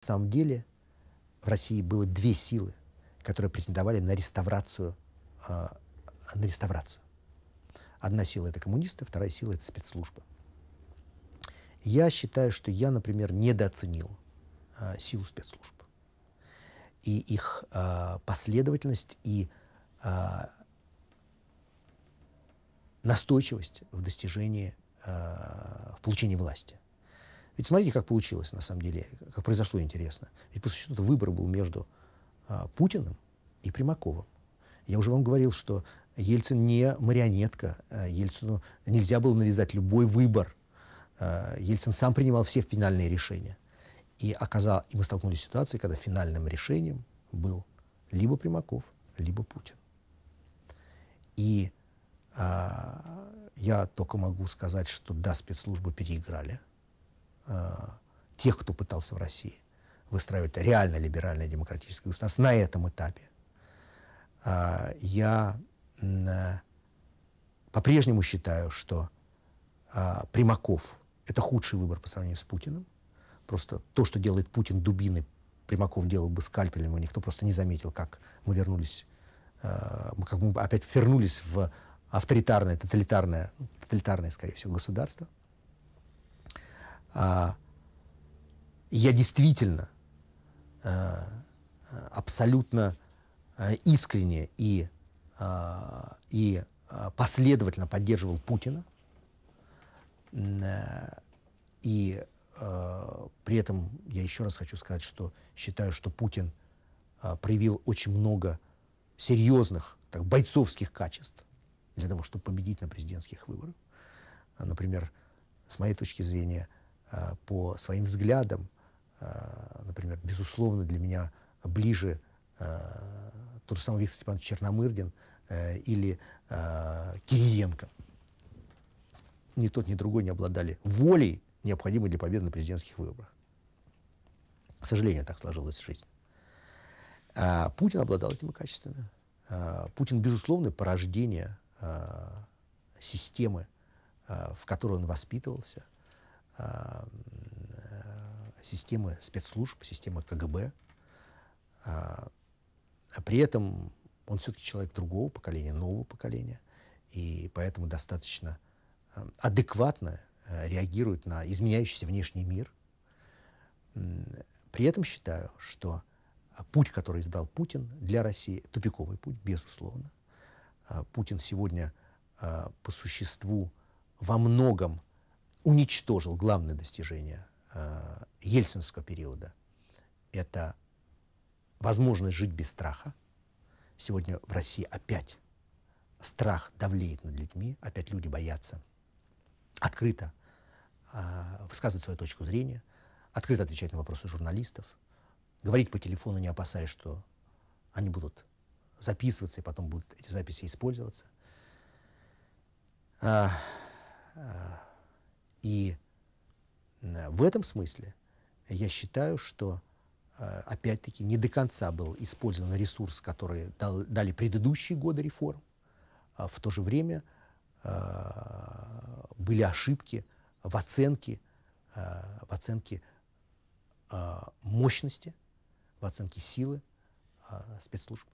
В самом деле в России было две силы, которые претендовали на реставрацию, а, на реставрацию. Одна сила это коммунисты, вторая сила это спецслужбы. Я считаю, что я, например, недооценил а, силу спецслужб и их а, последовательность и настойчивость в достижении, в получении власти. Ведь смотрите, как получилось, на самом деле, как произошло интересно. Ведь по существу выбор был между а, Путиным и Примаковым. Я уже вам говорил, что Ельцин не марионетка. А Ельцину нельзя было навязать любой выбор. А, Ельцин сам принимал все финальные решения. И, оказал, и мы столкнулись с ситуацией, когда финальным решением был либо Примаков, либо Путин. И а, я только могу сказать, что да, спецслужбы переиграли – тех, кто пытался в России выстраивать реально либеральное демократическое государство на этом этапе. А, я э, по-прежнему считаю, что а, Примаков — это худший выбор по сравнению с Путиным. Просто то, что делает Путин дубины, Примаков делал бы скальпелем, и никто просто не заметил, как мы вернулись, а, мы как мы опять вернулись в авторитарное, тоталитарное, тоталитарное, скорее всего, государство я действительно э, абсолютно э, искренне и, э, и последовательно поддерживал Путина, и при этом я еще раз хочу сказать, что считаю, что Путин проявил очень много серьезных так, бойцовских качеств для того, чтобы победить на президентских выборах. Например, с моей точки зрения, по своим взглядам, Э, например, безусловно, для меня ближе э, тот же самый Виктор Степанович Черномырдин э, или Кириенко. Ни тот, ни другой не обладали волей, необходимой для победы на президентских выборах. К сожалению, так сложилась жизнь. А Путин обладал этими качествами. А Путин, безусловно, порождение а, системы, а, в которой он воспитывался, а, системы спецслужб, системы КГБ. А, а при этом он все-таки человек другого поколения, нового поколения, и поэтому достаточно э, адекватно э, реагирует на изменяющийся внешний мир. При этом считаю, что путь, который избрал Путин для России, тупиковый путь, безусловно. А, Путин сегодня э, по существу во многом уничтожил главное достижение э, ельцинского периода. Это возможность жить без страха. Сегодня в России опять страх давлеет над людьми, опять люди боятся открыто э, высказывать свою точку зрения, открыто отвечать на вопросы журналистов, говорить по телефону, не опасаясь, что они будут записываться, и потом будут эти записи использоваться. А, а, и Э, в этом смысле я считаю, что э, опять-таки не до конца был использован ресурс, который дал, дали предыдущие годы реформ. А в то же время э, были ошибки в оценке, в оценке мощности, в оценке силы спецслужб.